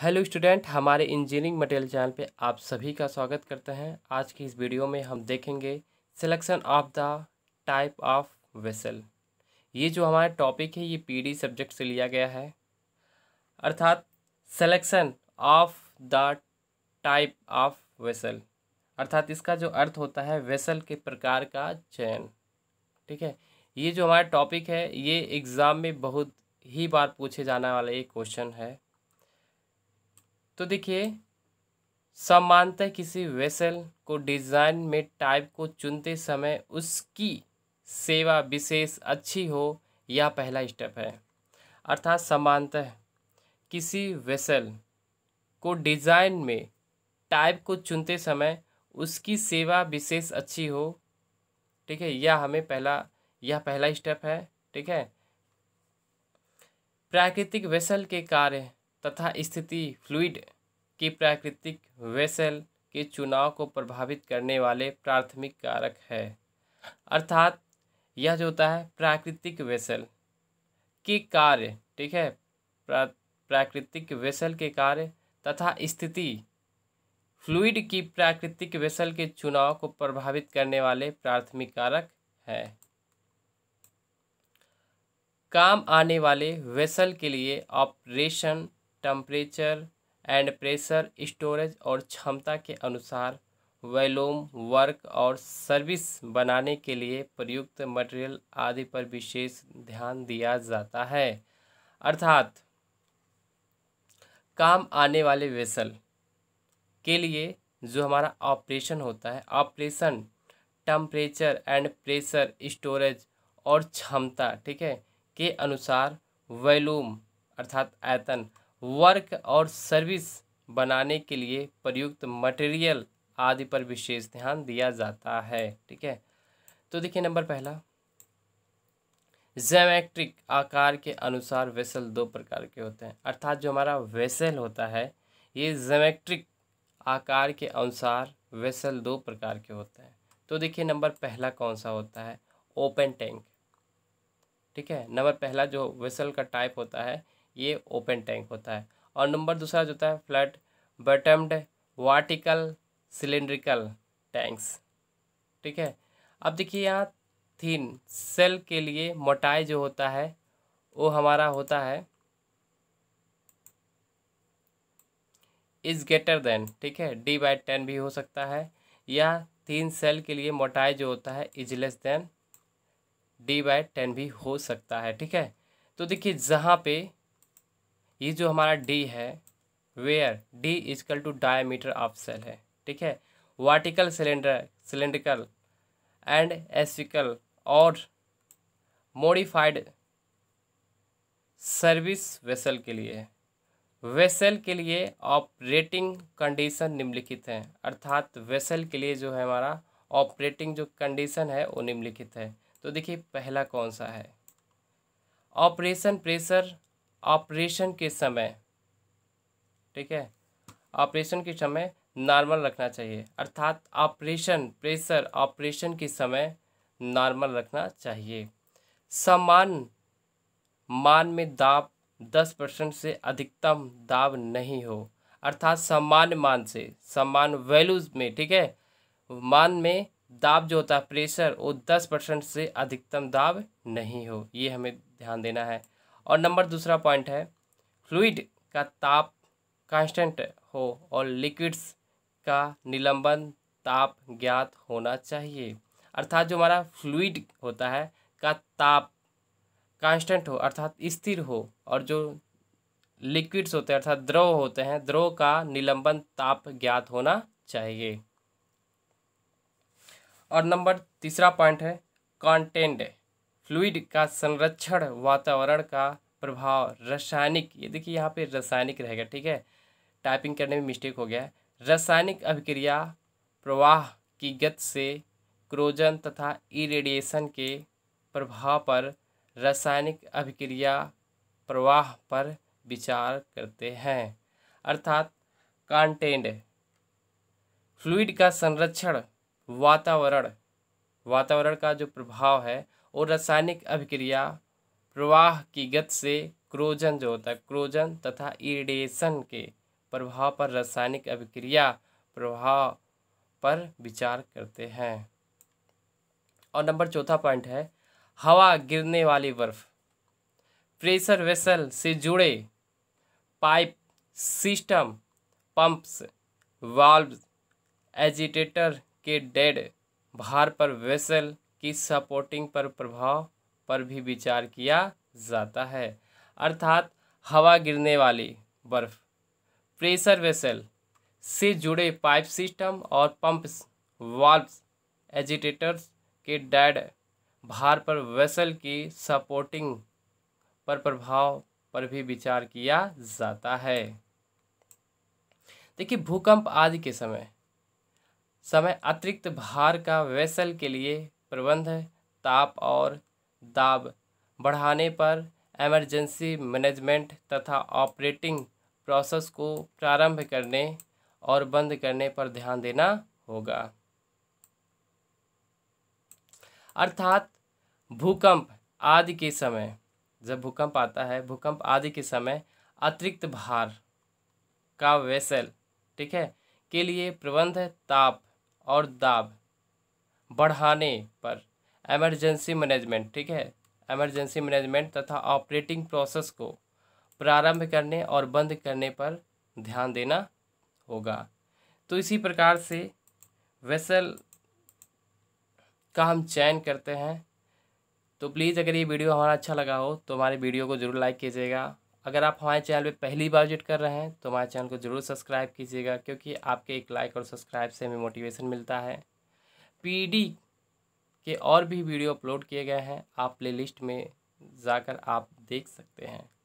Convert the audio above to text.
hello student हमारे engineering material channel पे आप सभी का स्वागत करते हैं आज की इस वीडियो में हम देखेंगे selection of the type of vessel ये जो हमारा टॉपिक है ये पीडी सब्जेक्ट से लिया गया है अर्थात selection of the type of vessel अर्थात इसका जो अर्थ होता है वेसल के प्रकार का चयन ठीक है ये जो हमारा टॉपिक है ये एग्ज़ाम में बहुत ही बार पूछे जाने वाला एक क्वेश्चन है तो देखिए सामान्यतः किसी वेसल को डिज़ाइन में टाइप को चुनते समय उसकी सेवा विशेष अच्छी हो यह पहला स्टेप है अर्थात सामान्यतः किसी वेसल को डिज़ाइन में टाइप को चुनते समय उसकी सेवा विशेष अच्छी हो ठीक है यह हमें पहला यह पहला स्टेप है ठीक है प्राकृतिक वेसल के कार्य तथा स्थिति फ्लूड की प्राकृतिक वेसल के चुनाव को प्रभावित करने वाले प्राथमिक कारक है अर्थात यह जो होता है प्राकृतिक वेसल के कार्य ठीक है प्राकृतिक वेसल के कार्य तथा स्थिति फ्लूड की प्राकृतिक वेसल के चुनाव को प्रभावित करने वाले प्राथमिक कारक है काम आने वाले वेसल के लिए operation temperature and pressure storage और क्षमता के अनुसार वैलोम वर्क और सर्विस बनाने के लिए प्रयुक्त मटेरियल आदि पर विशेष ध्यान दिया जाता है अर्थात काम आने वाले वेसल के लिए जो हमारा ऑपरेशन होता है operation temperature and pressure storage और क्षमता ठीक है के अनुसार वैलूम अर्थात आयतन वर्क और सर्विस बनाने के लिए प्रयुक्त मटेरियल आदि पर विशेष ध्यान दिया जाता है ठीक है तो देखिए नंबर पहला जैमेट्रिक आकार के अनुसार वेसल दो प्रकार के होते हैं अर्थात जो हमारा वेसल होता है ये जैमेट्रिक आकार के अनुसार वेसल दो प्रकार के होते हैं तो देखिए नंबर पहला कौन सा होता है ओपन टैंक ठीक है नंबर पहला जो वेसल का टाइप होता है ये ओपन टैंक होता है और नंबर दूसरा जो होता है flat bottomed vertical cylindrical tanks ठीक है अब देखिए यहाँ थीन सेल के लिए मोटाई जो होता है वो हमारा होता है इज ग्रेटर देन ठीक है डी बाई टेन भी हो सकता है या तीन सेल के लिए मोटाई जो होता है is less than D by ten भी हो सकता है ठीक है तो देखिए जहाँ पे ये जो हमारा डी है where D is equal to diameter of shell है ठीक है वार्टिकल सिलेंडर सिलेंड्रिकल एंड एसिकल और मोडिफाइड सर्विस वेसल के लिए वेसल के लिए ऑपरेटिंग कंडीशन निम्नलिखित हैं अर्थात वेसल के लिए जो है हमारा ऑपरेटिंग जो कंडीशन है वो निम्नलिखित है तो देखिए पहला कौन सा है ऑपरेशन प्रेशर ऑपरेशन के समय ठीक है ऑपरेशन के समय नॉर्मल रखना चाहिए अर्थात ऑपरेशन प्रेशर ऑपरेशन के समय नॉर्मल रखना चाहिए समान मान में दाब दस परसेंट से अधिकतम दाब नहीं हो अर्थात समान मान से समान वैल्यूज में ठीक है मान में दाब जो होता है प्रेशर वो दस परसेंट से अधिकतम दाब नहीं हो ये हमें ध्यान देना है और नंबर दूसरा पॉइंट है फ्लूड का ताप कांस्टेंट हो और लिक्विड्स का निलंबन ताप ज्ञात होना चाहिए अर्थात जो हमारा फ्लूड होता है का ताप कांस्टेंट हो अर्थात स्थिर हो और जो लिक्विड्स होते हैं अर्थात द्रव होते हैं द्रव का निलंबन ताप ज्ञात होना चाहिए और नंबर तीसरा पॉइंट है कॉन्टेंट फ्लूइड का संरक्षण वातावरण का प्रभाव रासायनिक ये देखिए यहाँ पे रासायनिक रहेगा ठीक है टाइपिंग करने में मिस्टेक हो गया रासायनिक अभिक्रिया प्रवाह की गत से क्रोजन तथा इरेडिएशन के प्रभाव पर रासायनिक अभिक्रिया प्रवाह पर विचार करते हैं अर्थात कंटेंट फ्लूइड का संरक्षण वातावरण वातावरण का जो प्रभाव है और रासायनिक अभिक्रिया प्रवाह की गत से क्रोजन जो होता है क्रोजन तथा इरेडिएशन के प्रभाव पर रासायनिक अभिक्रिया प्रभाव पर विचार करते हैं और नंबर चौथा पॉइंट है हवा गिरने वाली बर्फ प्रेशर वेसल से जुड़े pipe system pumps valve agitator के डेड भार पर वेसल की सपोर्टिंग पर प्रभाव पर भी विचार किया जाता है अर्थात हवा गिरने वाली बर्फ प्रेशर वेसल से जुड़े पाइप सिस्टम और पंप्स वाल्व्स एजिटेटर्स के डैड भार पर वेसल की सपोर्टिंग पर प्रभाव पर भी विचार किया जाता है देखिए भूकंप आदि के समय समय अतिरिक्त भार का वेसल के लिए प्रबंध ताप और दाब बढ़ाने पर एमरजेंसी मैनेजमेंट तथा ऑपरेटिंग प्रोसेस को प्रारंभ करने और बंद करने पर ध्यान देना होगा अर्थात भूकंप आदि के समय जब भूकंप आता है भूकंप आदि के समय अतिरिक्त भार का वेसल ठीक है के लिए प्रबंध ताप और दाब बढ़ाने पर एमरजेंसी मैनेजमेंट ठीक है एमरजेंसी मैनेजमेंट तथा ऑपरेटिंग प्रोसेस को प्रारंभ करने और बंद करने पर ध्यान देना होगा तो इसी प्रकार से वेसल का हम चयन करते हैं तो प्लीज़ अगर ये वीडियो हमारा अच्छा लगा हो तो हमारे वीडियो को ज़रूर लाइक कीजिएगा अगर आप हमारे चैनल पे पहली बार विजिट कर रहे हैं तो हमारे चैनल को ज़रूर सब्सक्राइब कीजिएगा क्योंकि आपके एक लाइक और सब्सक्राइब से हमें मोटिवेशन मिलता है पीडी के और भी वीडियो अपलोड किए गए हैं आप प्लेलिस्ट में जाकर आप देख सकते हैं